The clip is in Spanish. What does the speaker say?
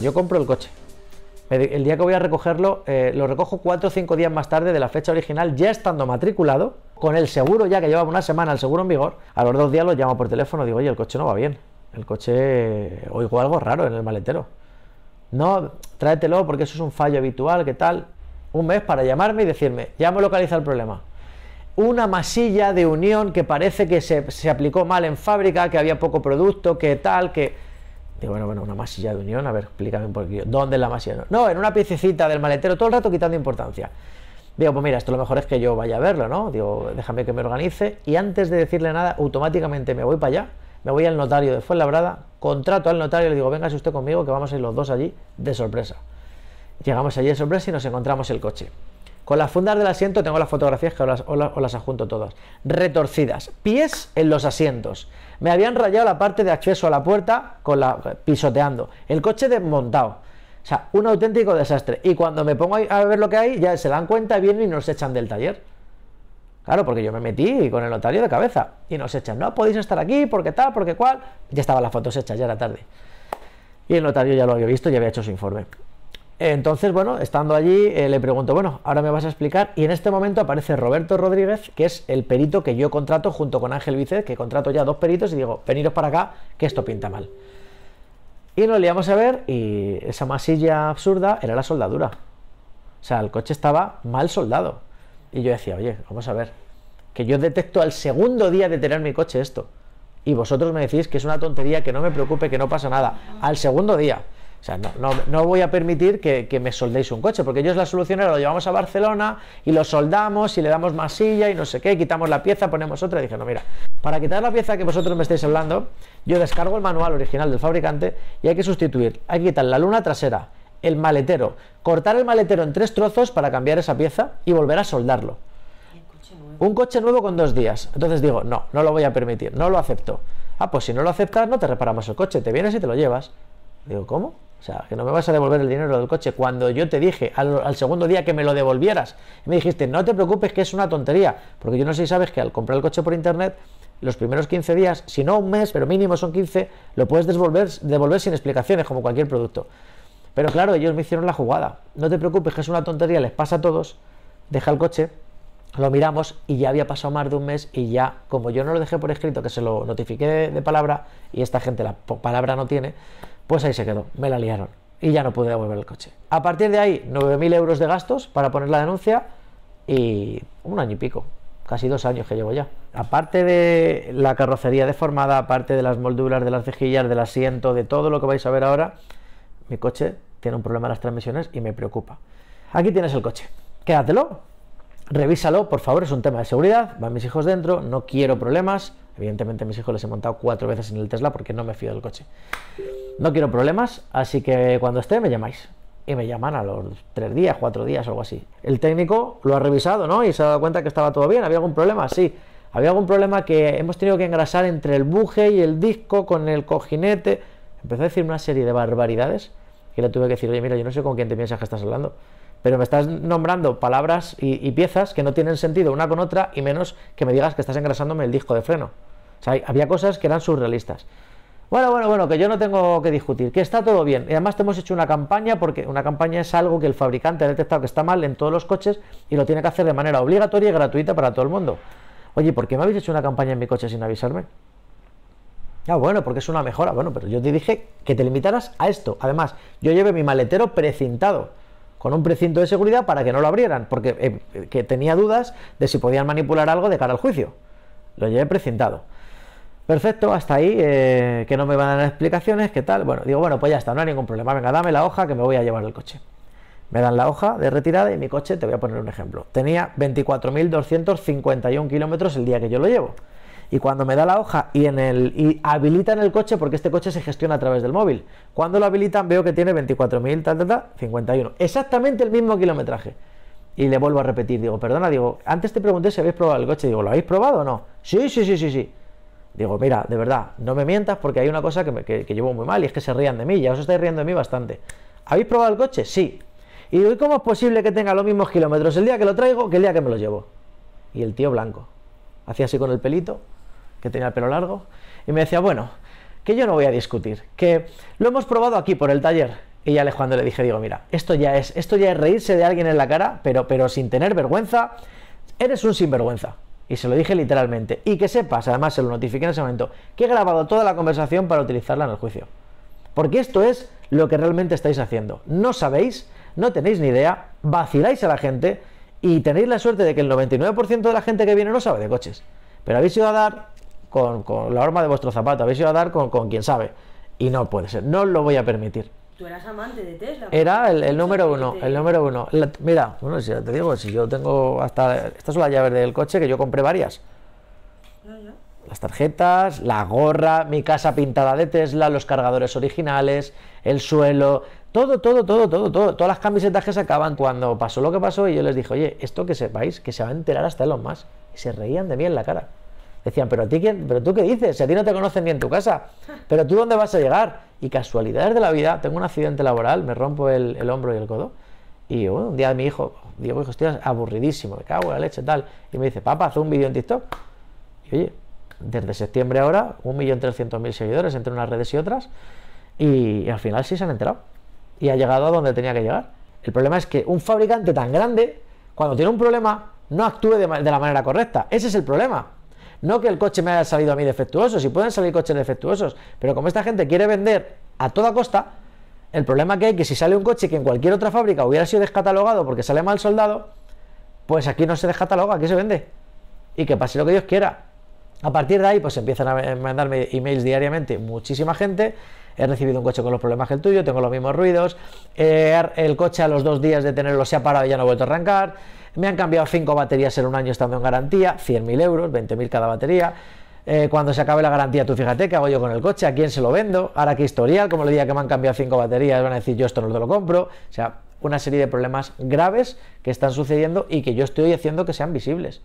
Yo compro el coche. El día que voy a recogerlo, eh, lo recojo 4 o 5 días más tarde de la fecha original, ya estando matriculado, con el seguro ya que llevaba una semana el seguro en vigor. A los dos días lo llamo por teléfono, digo, oye, el coche no va bien. El coche, eh, oigo algo raro en el maletero. No, tráetelo porque eso es un fallo habitual, ¿qué tal? Un mes para llamarme y decirme, ya me localiza el problema una masilla de unión que parece que se, se, aplicó mal en fábrica, que había poco producto, que tal, que Digo, bueno, bueno, una masilla de unión, a ver, explícame un poquito, ¿Dónde es la masilla No, en una piececita del maletero, todo el rato quitando importancia. Digo, pues mira, esto lo mejor es que yo vaya a verlo, ¿no? Digo, déjame que me organice. Y antes de decirle nada, automáticamente me voy para allá, me voy al notario de Fuenlabrada, contrato al notario y le digo, vengase usted conmigo que vamos a ir los dos allí de sorpresa. Llegamos allí de sorpresa y nos encontramos el coche. Con las fundas del asiento tengo las fotografías que os, os, las, adjunto todas. Retorcidas. Pies en los asientos. Me habían rayado la parte de acceso a la puerta con la, pisoteando. El coche desmontado. O sea, un auténtico desastre. Y cuando me pongo a ver lo que hay, ya se dan cuenta, vienen y nos echan del taller. Claro, porque yo me metí con el notario de cabeza. Y nos echan, no podéis estar aquí, porque tal, porque cual. Ya estaban las fotos hechas, ya era tarde. Y el notario ya lo había visto y había hecho su informe. Entonces, bueno, estando allí, eh, le pregunto, bueno, ahora me vas a explicar. Y en este momento aparece Roberto Rodríguez, que es el perito que yo contrato junto con Ángel Vícez que contrato ya dos peritos y digo, veniros para acá, que esto pinta mal. Y nos liamos a ver y esa masilla absurda era la soldadura. O sea, el coche estaba mal soldado. Y yo decía, oye, vamos a ver, que yo detecto al segundo día de tener mi coche esto. Y vosotros me decís que es una tontería, que no me preocupe, que no pasa nada. Al segundo día sea, no, voy a permitir que, me soldéis un coche, porque ellos la solución era lo llevamos a Barcelona y lo soldamos y le damos masilla y no sé qué, quitamos la pieza, ponemos otra. Y dije, no, mira, para quitar la pieza que vosotros me estáis hablando, yo descargo el manual original del fabricante y hay que sustituir, hay que quitar la luna trasera, el maletero, cortar el maletero en tres trozos para cambiar esa pieza y volver a soldarlo. un coche nuevo con dos días. Entonces digo, no, no lo voy a permitir, no lo acepto. Ah, pues si no lo aceptas, no te reparamos el coche, te vienes y te lo llevas. Digo, ¿cómo? O sea, que no me vas a devolver el dinero del coche. Cuando yo te dije al, segundo día que me lo devolvieras, me dijiste, no te preocupes que es una tontería. Porque yo no sé si sabes que al comprar el coche por internet, los primeros 15 días, si no un mes, pero mínimo son 15, lo puedes devolver, devolver sin explicaciones, como cualquier producto. Pero claro, ellos me hicieron la jugada. No te preocupes que es una tontería, les pasa a todos. Deja el coche, lo miramos y ya había pasado más de un mes y ya, como yo no lo dejé por escrito, que se lo notifiqué de, palabra y esta gente la palabra no tiene, pues ahí se quedó, me la liaron y ya no pude devolver el coche. A partir de ahí, 9.000 euros de gastos para poner la denuncia y un año y pico, casi dos años que llevo ya. Aparte de la carrocería deformada, aparte de las molduras, de las cejillas, del asiento, de todo lo que vais a ver ahora, mi coche tiene un problema en las transmisiones y me preocupa. Aquí tienes el coche, quédatelo, revísalo, por favor, es un tema de seguridad, van mis hijos dentro, no quiero problemas, evidentemente mis hijos les he montado cuatro veces en el Tesla porque no me fío del coche. No quiero problemas, así que cuando esté me llamáis. Y me llaman a los tres días, cuatro días, algo así. El técnico lo ha revisado, ¿no? Y se ha dado cuenta que estaba todo bien, había algún problema, sí. Había algún problema que hemos tenido que engrasar entre el buje y el disco con el cojinete. Empezó a decir una serie de barbaridades y le tuve que decir, oye, mira, yo no sé con quién te piensas que estás hablando pero me estás nombrando palabras y, piezas que no tienen sentido una con otra y menos que me digas que estás engrasándome el disco de freno. O sea, había cosas que eran surrealistas. Bueno, bueno, bueno, que yo no tengo que discutir, que está todo bien. Y además te hemos hecho una campaña porque una campaña es algo que el fabricante ha detectado que está mal en todos los coches y lo tiene que hacer de manera obligatoria y gratuita para todo el mundo. Oye, ¿por qué me habéis hecho una campaña en mi coche sin avisarme? Ah, bueno, porque es una mejora. Bueno, pero yo te dije que te limitaras a esto. Además, yo llevé mi maletero precintado con un precinto de seguridad para que no lo abrieran, porque eh, tenía dudas de si podían manipular algo de cara al juicio. Lo llevé precintado. Perfecto, hasta ahí, eh, que no me van a dar explicaciones, qué tal. Bueno, digo, bueno, pues ya está, no hay ningún problema. Venga, dame la hoja que me voy a llevar el coche. Me dan la hoja de retirada y mi coche, te voy a poner un ejemplo. Tenía 24.251 kilómetros el día que yo lo llevo y cuando me da la hoja y en el y habilitan el coche porque este coche se gestiona a través del móvil. Cuando lo habilitan veo que tiene 24.000, 51. Exactamente el mismo kilometraje. Y le vuelvo a repetir, digo, perdona, digo, antes te pregunté si habéis probado el coche, digo, ¿lo habéis probado o no? Sí, sí, sí, sí, sí. Digo, mira, de verdad, no me mientas porque hay una cosa que, me, que llevo muy mal y es que se rían de mí, ya os estáis riendo de mí bastante. ¿Habéis probado el coche? Sí. Y digo, ¿y cómo es posible que tenga los mismos kilómetros el día que lo traigo que el día que me lo llevo? Y el tío blanco, hacía así con el pelito, que tenía el pelo largo, y me decía, bueno, que yo no voy a discutir, que lo hemos probado aquí por el taller. Y ya cuando le dije, digo, mira, esto ya es, esto ya es reírse de alguien en la cara, pero, pero sin tener vergüenza, eres un sinvergüenza. Y se lo dije literalmente. Y que sepas, además se lo notifiqué en ese momento, que he grabado toda la conversación para utilizarla en el juicio. Porque esto es lo que realmente estáis haciendo. No sabéis, no tenéis ni idea, vaciláis a la gente y tenéis la suerte de que el 99% de la gente que viene no sabe de coches. Pero habéis ido a dar con, la arma de vuestro zapato, habéis ido a dar con, quien sabe. Y no puede ser, no lo voy a permitir. Tú eras amante de Tesla. Era el, número uno, el número uno. mira, bueno, si te digo, si yo tengo hasta... Estas son las llaves del coche que yo compré varias. Las tarjetas, la gorra, mi casa pintada de Tesla, los cargadores originales, el suelo, todo, todo, todo, todo, todo. Todas las camisetas que sacaban cuando pasó lo que pasó y yo les dije, oye, esto que sepáis, que se va a enterar hasta los más. Y se reían de mí en la cara. Decían, pero, a ti, pero tú qué dices, si a ti no te conocen ni en tu casa, pero tú dónde vas a llegar. Y casualidades de la vida, tengo un accidente laboral, me rompo el, hombro y el codo. Y un día mi hijo, digo, hijo, estoy aburridísimo, me cago en la leche, y tal. Y me dice, papá, haz un vídeo en TikTok. Y oye, desde septiembre ahora, mil seguidores entre unas redes y otras. Y, al final sí se han enterado. Y ha llegado a donde tenía que llegar. El problema es que un fabricante tan grande, cuando tiene un problema, no actúe de la manera correcta. Ese es el problema. No que el coche me haya salido a mí defectuoso, si pueden salir coches defectuosos, pero como esta gente quiere vender a toda costa, el problema que hay que si sale un coche que en cualquier otra fábrica hubiera sido descatalogado porque sale mal soldado, pues aquí no se descataloga, aquí se vende. Y que pase lo que Dios quiera. A partir de ahí, pues empiezan a mandarme emails diariamente muchísima gente. He recibido un coche con los problemas que el tuyo, tengo los mismos ruidos. Eh, el coche a los dos días de tenerlo se ha parado y ya no ha vuelto a arrancar. Me han cambiado cinco baterías en un año estando en garantía, 100.000 euros, 20.000 cada batería. Eh, cuando se acabe la garantía, tú fíjate qué hago yo con el coche, a quién se lo vendo, ahora qué historial, como le diga que me han cambiado cinco baterías, van a decir yo esto no te lo compro. O sea, una serie de problemas graves que están sucediendo y que yo estoy haciendo que sean visibles.